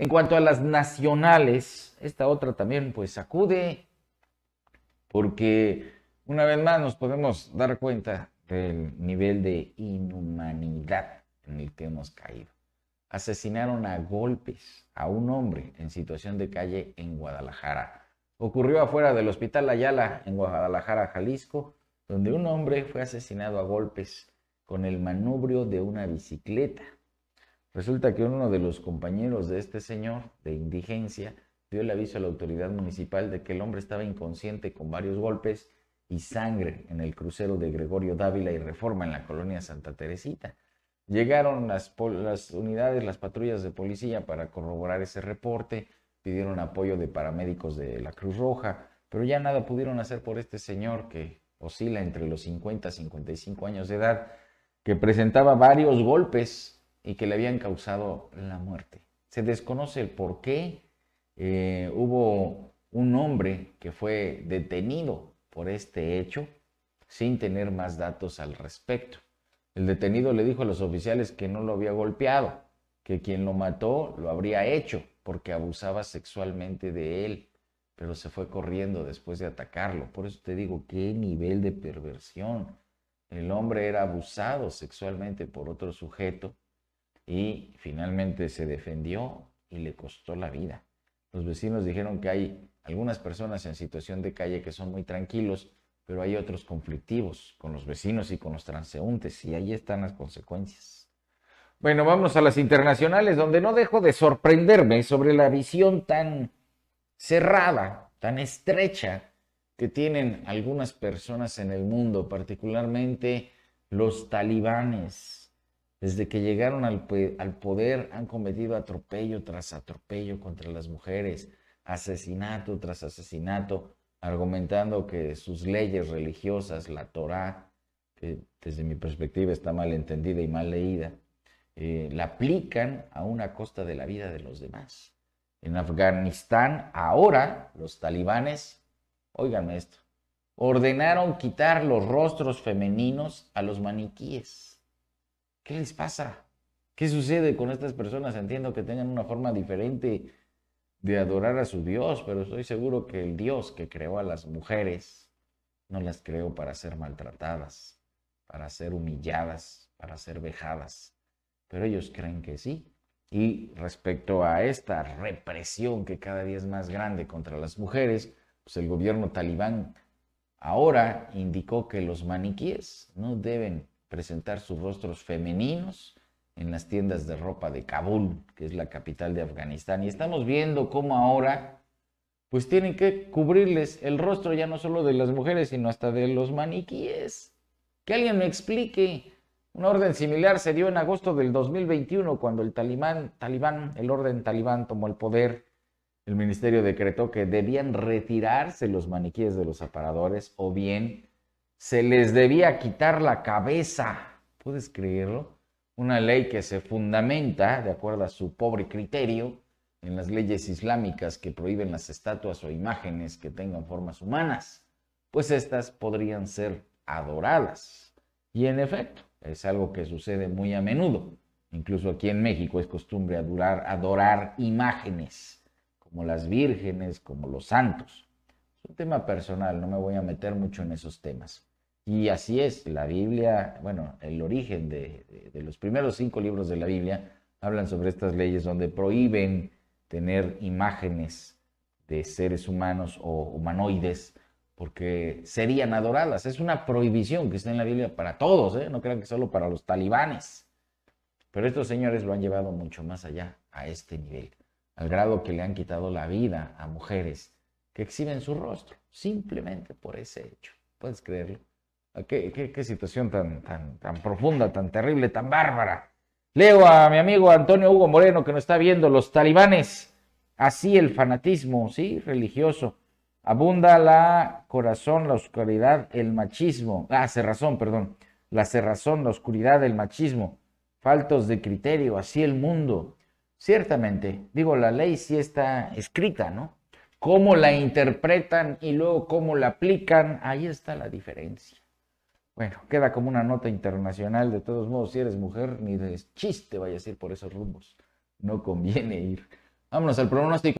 En cuanto a las nacionales, esta otra también pues acude porque una vez más nos podemos dar cuenta del nivel de inhumanidad en el que hemos caído. Asesinaron a golpes a un hombre en situación de calle en Guadalajara. Ocurrió afuera del Hospital Ayala en Guadalajara, Jalisco, donde un hombre fue asesinado a golpes con el manubrio de una bicicleta. Resulta que uno de los compañeros de este señor de indigencia dio el aviso a la autoridad municipal de que el hombre estaba inconsciente con varios golpes y sangre en el crucero de Gregorio Dávila y Reforma en la colonia Santa Teresita. Llegaron las, unidades, las patrullas de policía para corroborar ese reporte, pidieron apoyo de paramédicos de la Cruz Roja, pero ya nada pudieron hacer por este señor que oscila entre los 50 y 55 años de edad, que presentaba varios golpes y que le habían causado la muerte. Se desconoce el por qué. Eh, hubo un hombre que fue detenido por este hecho sin tener más datos al respecto. El detenido le dijo a los oficiales que no lo había golpeado, que quien lo mató lo habría hecho porque abusaba sexualmente de él, pero se fue corriendo después de atacarlo. Por eso te digo, qué nivel de perversión. El hombre era abusado sexualmente por otro sujeto y finalmente se defendió y le costó la vida. Los vecinos dijeron que hay algunas personas en situación de calle que son muy tranquilos, pero hay otros conflictivos con los vecinos y con los transeúntes, y ahí están las consecuencias. Bueno, vamos a las internacionales, donde no dejo de sorprenderme sobre la visión tan cerrada, tan estrecha que tienen algunas personas en el mundo, particularmente los talibanes, desde que llegaron al, poder han cometido atropello tras atropello contra las mujeres, asesinato tras asesinato, argumentando que sus leyes religiosas, la Torá, que desde mi perspectiva está mal entendida y mal leída, eh, la aplican a una costa de la vida de los demás. En Afganistán, ahora los talibanes, oigan esto, ordenaron quitar los rostros femeninos a los maniquíes. ¿Qué les pasa? ¿Qué sucede con estas personas? Entiendo que tengan una forma diferente de adorar a su Dios, pero estoy seguro que el Dios que creó a las mujeres no las creó para ser maltratadas, para ser humilladas, para ser vejadas. Pero ellos creen que sí. Y respecto a esta represión que cada día es más grande contra las mujeres, pues el gobierno talibán ahora indicó que los maniquíes no deben presentar sus rostros femeninos en las tiendas de ropa de Kabul, que es la capital de Afganistán. Y estamos viendo cómo ahora, pues tienen que cubrirles el rostro ya no solo de las mujeres, sino hasta de los maniquíes. Que alguien me explique. Una orden similar se dio en agosto del 2021, cuando el talibán, talibán, el orden talibán tomó el poder. El ministerio decretó que debían retirarse los maniquíes de los aparadores o bien se les debía quitar la cabeza. ¿Puedes creerlo? Una ley que se fundamenta, de acuerdo a su pobre criterio, en las leyes islámicas que prohíben las estatuas o imágenes que tengan formas humanas, pues éstas podrían ser adoradas. Y en efecto, es algo que sucede muy a menudo. Incluso aquí en México es costumbre adorar, adorar imágenes, como las vírgenes, como los santos. Es un tema personal, no me voy a meter mucho en esos temas. Y así es, la Biblia, bueno, el origen de, los primeros cinco libros de la Biblia hablan sobre estas leyes donde prohíben tener imágenes de seres humanos o humanoides porque serían adoradas. Es una prohibición que está en la Biblia para todos, ¿eh? no crean que solo para los talibanes. Pero estos señores lo han llevado mucho más allá, a este nivel, al grado que le han quitado la vida a mujeres que exhiben su rostro, simplemente por ese hecho. ¿Puedes creerlo? Ah, ¿Qué, situación tan, tan, tan profunda, tan terrible, tan bárbara? Leo a mi amigo Antonio Hugo Moreno que nos está viendo, los talibanes, así el fanatismo, ¿sí? Religioso. Abunda la corazón, la oscuridad, el machismo. Ah, cerrazón, perdón. La cerrazón, la oscuridad, el machismo. Faltos de criterio, así el mundo. Ciertamente, digo, la ley sí está escrita, ¿no? Cómo la interpretan y luego cómo la aplican, ahí está la diferencia. Bueno, queda como una nota internacional. De todos modos, si eres mujer, ni de chiste vayas a ir por esos rumbos. No conviene ir. Vámonos al pronóstico.